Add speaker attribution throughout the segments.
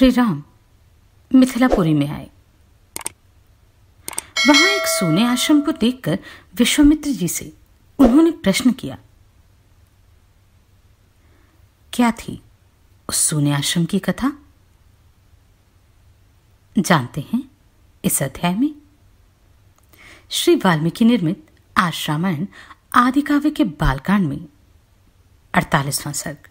Speaker 1: श्री राम मिथिलापुरी में आए वहां एक सोने आश्रम को देखकर विश्वामित्र जी से उन्होंने प्रश्न किया क्या थी उस सोने आश्रम की कथा जानते हैं इस अध्याय में श्री वाल्मीकि निर्मित आज रामायण आदि काव्य के बालकांड में अड़तालीसवां सर्ग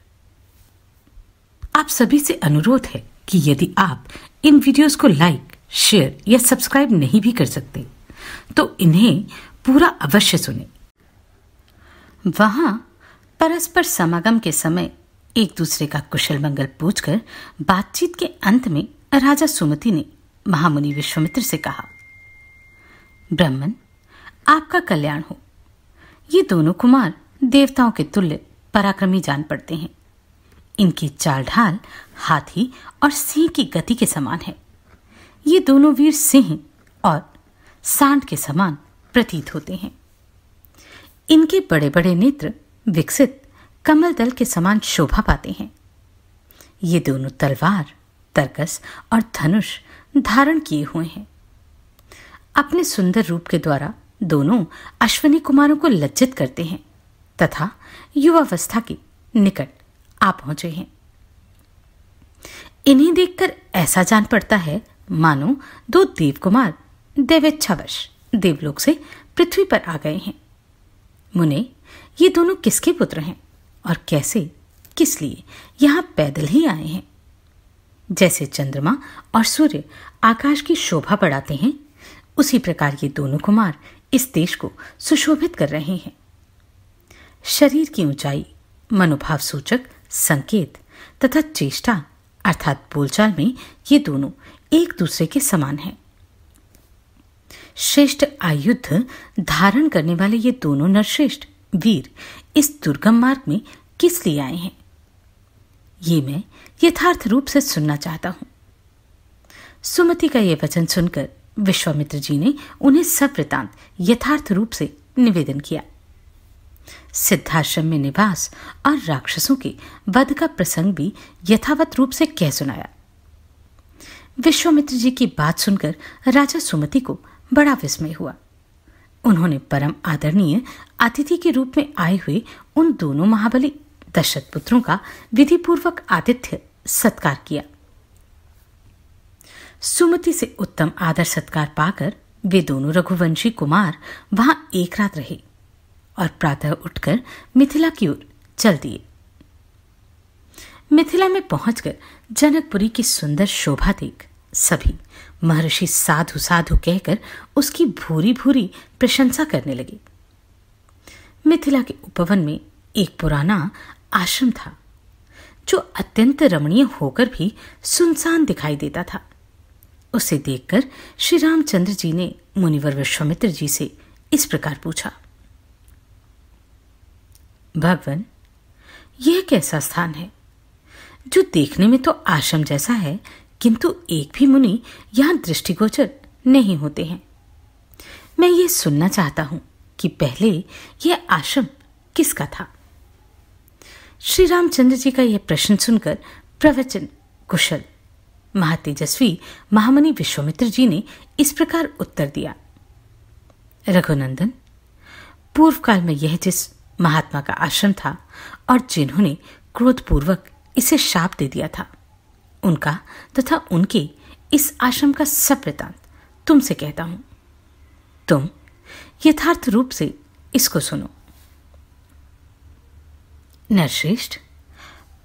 Speaker 1: आप सभी से अनुरोध है कि यदि आप इन वीडियोस को लाइक शेयर या सब्सक्राइब नहीं भी कर सकते तो इन्हें पूरा अवश्य सुने वहां परस्पर समागम के समय एक दूसरे का कुशल मंगल पूछकर बातचीत के अंत में राजा सुमति ने महामुनि विश्वमित्र से कहा ब्राह्मण आपका कल्याण हो ये दोनों कुमार देवताओं के तुल्य पराक्रमी जान पड़ते हैं इनकी चाल ढाल हाथी और सिंह की गति के समान है ये दोनों वीर सिंह और सांड के समान प्रतीत होते हैं इनके बड़े बड़े नेत्र विकसित कमल दल के समान शोभा पाते हैं ये दोनों तलवार तरकस और धनुष धारण किए हुए हैं अपने सुंदर रूप के द्वारा दोनों अश्वनी कुमारों को लज्जित करते हैं तथा युवावस्था के निकट आ पहुंचे हैं इन्हें देखकर ऐसा जान पड़ता है मानो दो देव कुमार देवेच्छावश देवलोक से पृथ्वी पर आ गए हैं मुने ये दोनों किसके पुत्र हैं और कैसे किस लिए यहां पैदल ही आए हैं जैसे चंद्रमा और सूर्य आकाश की शोभा बढ़ाते हैं उसी प्रकार ये दोनों कुमार इस देश को सुशोभित कर रहे हैं शरीर की ऊंचाई मनोभाव सूचक संकेत तथा चेष्टा अर्थात बोलचाल में ये दोनों एक दूसरे के समान हैं श्रेष्ठ आयुध धारण करने वाले ये दोनों नरश्रेष्ठ वीर इस दुर्गम मार्ग में किस लिए आए हैं ये मैं यथार्थ रूप से सुनना चाहता हूं सुमति का यह वचन सुनकर विश्वामित्र जी ने उन्हें सब वृतांत यथार्थ रूप से निवेदन किया सिद्धाश्रम में निवास और राक्षसों के वध का प्रसंग भी यथावत रूप से कह सुनाया विश्वामित्र जी की बात सुनकर राजा सुमति को बड़ा विस्मय हुआ उन्होंने परम आदरणीय अतिथि के रूप में आए हुए उन दोनों महाबली दशरथ पुत्रों का विधिपूर्वक आतिथ्य सत्कार किया सुमति से उत्तम आदर सत्कार पाकर वे दोनों रघुवंशी कुमार वहां एक रात रहे और प्रातः उठकर मिथिला की ओर चल दिए मिथिला में पहुंचकर जनकपुरी की सुंदर शोभा देख सभी महर्षि साधु साधु कहकर उसकी भूरी भूरी प्रशंसा करने लगे मिथिला के उपवन में एक पुराना आश्रम था जो अत्यंत रमणीय होकर भी सुनसान दिखाई देता था उसे देखकर श्री रामचंद्र जी ने मुनिवर विश्वामित्र जी से इस प्रकार पूछा भगवान यह कैसा स्थान है जो देखने में तो आश्रम जैसा है किंतु एक भी मुनि यहां दृष्टिगोचर नहीं होते हैं मैं ये सुनना चाहता हूं कि पहले यह आश्रम किसका था श्री रामचंद्र जी का यह प्रश्न सुनकर प्रवचन कुशल महातेजस्वी महामणि विश्वमित्र जी ने इस प्रकार उत्तर दिया रघुनंदन पूर्व काल में यह जिस महात्मा का आश्रम था और जिन्होंने क्रोधपूर्वक इसे शाप दे दिया था उनका तथा तो उनके इस आश्रम का सब वृतांत तुमसे कहता हूं तुम यथार्थ रूप से इसको सुनो नरश्रेष्ठ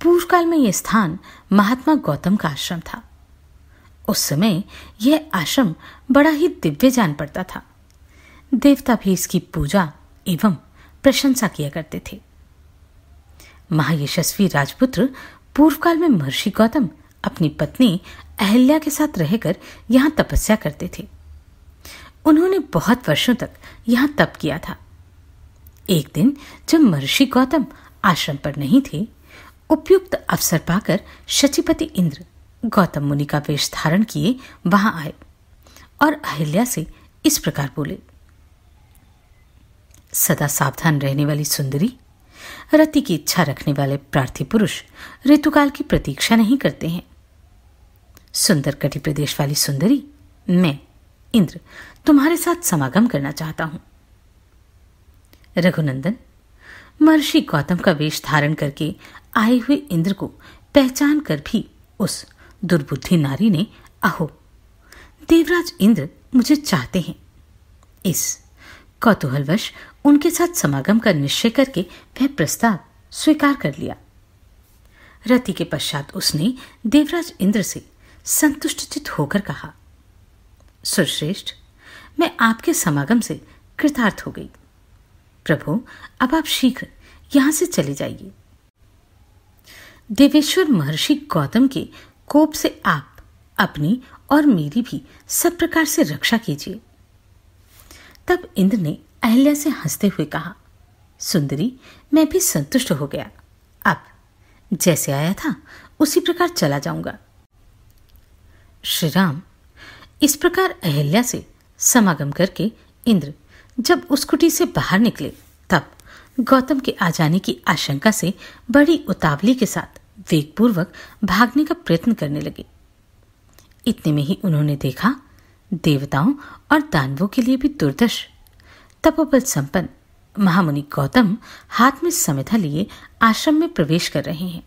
Speaker 1: पूर्व काल में यह स्थान महात्मा गौतम का आश्रम था उस समय यह आश्रम बड़ा ही दिव्य जान पड़ता था देवता भी इसकी पूजा एवं प्रशंसा किया करते थे महायशस्वी राजपुत्र पूर्व काल में महर्षि गौतम अपनी पत्नी अहल्या के साथ रहकर यहाँ तपस्या करते थे उन्होंने बहुत वर्षों तक यहाँ तप किया था एक दिन जब महर्षि गौतम आश्रम पर नहीं थे उपयुक्त अवसर पाकर शचिपति इंद्र गौतम मुनि का वेश धारण किए वहां आए और अहिल्या से इस प्रकार बोले सदा सावधान रहने वाली सुंदरी रति की इच्छा रखने वाले प्रार्थी पुरुष ऋतुकाल की प्रतीक्षा नहीं करते हैं सुंदर कटी प्रदेश वाली सुंदरी मैं इंद्र तुम्हारे साथ समागम करना चाहता हूं रघुनंदन महर्षि गौतम का वेश धारण करके आए हुए इंद्र को पहचान कर भी उस दुर्बुद्धि नारी ने अहो देवराज इंद्र मुझे चाहते हैं इस कौतूहलवश उनके साथ समागम का निश्चय करके वह प्रस्ताव स्वीकार कर लिया रति के पश्चात उसने देवराज इंद्र से संतुष्टचित होकर कहा सुरश्रेष्ठ मैं आपके समागम से कृतार्थ हो गई प्रभु अब आप शीघ्र यहां से चले जाइए देवेश्वर महर्षि गौतम के कोप से आप अपनी और मेरी भी सब प्रकार से रक्षा कीजिए तब इंद्र ने अहल्या से हंसते हुए कहा सुंदरी मैं भी संतुष्ट हो गया अब जैसे आया था उसी प्रकार चला जाऊंगा श्री राम इस प्रकार अहल्या से समागम करके इंद्र जब उस कुटी से बाहर निकले तब गौतम के आ जाने की आशंका से बड़ी उतावली के साथ वेगपूर्वक भागने का प्रयत्न करने लगे इतने में ही उन्होंने देखा देवताओं और दानवों के लिए भी दुर्दश तपोबल संपन्न महामुनि गौतम हाथ में समिधा लिए आश्रम में प्रवेश कर रहे हैं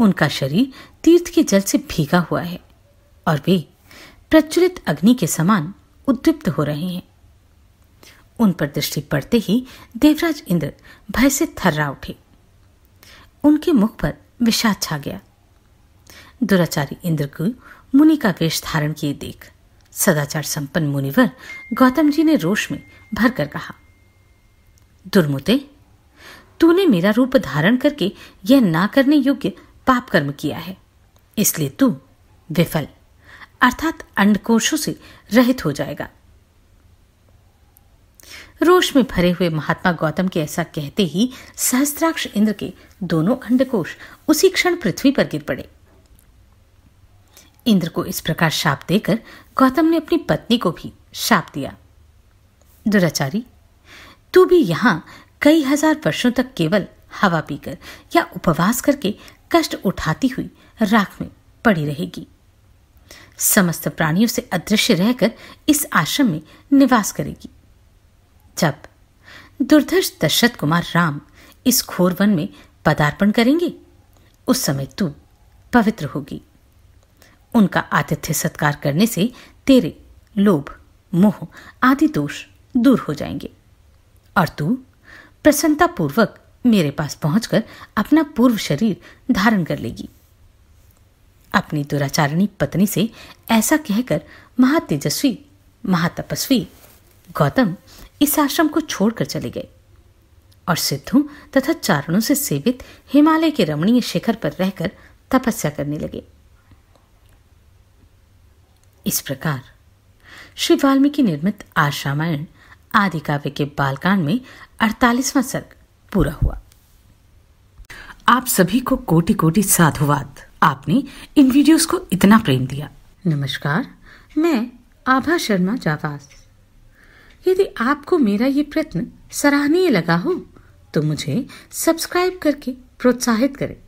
Speaker 1: उनका शरीर तीर्थ के जल से भीगा हुआ है और वे प्रचलित अग्नि के समान उद्दीप्त हो रहे हैं उन पर दृष्टि पड़ते ही देवराज इंद्र भय से थर्रा उठे उनके मुख पर विषाद छा गया दुराचारी इंद्र को मुनि का वेश धारण किए देख सदाचार संपन्न मुनिवर गौतम जी ने रोष में भरकर कहा दुर्मुते तूने मेरा रूप धारण करके यह ना करने योग्य पाप कर्म किया है इसलिए तू विफल अर्थात अंडकोशों से रहित हो जाएगा रोष में भरे हुए महात्मा गौतम के ऐसा कहते ही सहस्त्राक्ष इंद्र के दोनों अंडकोश उसी क्षण पृथ्वी पर गिर पड़े इंद्र को इस प्रकार शाप देकर गौतम ने अपनी पत्नी को भी शाप दिया दुराचारी तू भी यहां कई हजार वर्षों तक केवल हवा पीकर या उपवास करके कष्ट उठाती हुई राख में पड़ी रहेगी समस्त प्राणियों से अदृश्य रहकर इस आश्रम में निवास करेगी जब दुर्धर्ष दशरथ कुमार राम इस घोर वन में पदार्पण करेंगे उस समय तू पवित्र होगी उनका आतिथ्य सत्कार करने से तेरे लोभ मोह आदि दोष दूर हो जाएंगे और तू प्रसन्नता पूर्वक मेरे पास पहुंचकर अपना पूर्व शरीर धारण कर लेगी अपनी दुराचारिणी पत्नी से ऐसा कहकर महातेजस्वी महातपस्वी गौतम इस आश्रम को छोड़कर चले गए और सिद्धों तथा चारणों से सेवित हिमालय के रमणीय शिखर पर रहकर तपस्या करने लगे इस प्रकार श्री वाल्मीकि निर्मित आश्रामायण आदि काव्य के बालकांड में अड़तालीसवां सर्ग पूरा हुआ आप सभी को कोटि कोटि साधुवाद आपने इन वीडियोस को इतना प्रेम दिया नमस्कार मैं आभा शर्मा जावास यदि आपको मेरा ये प्रयत्न सराहनीय लगा हो तो मुझे सब्सक्राइब करके प्रोत्साहित करें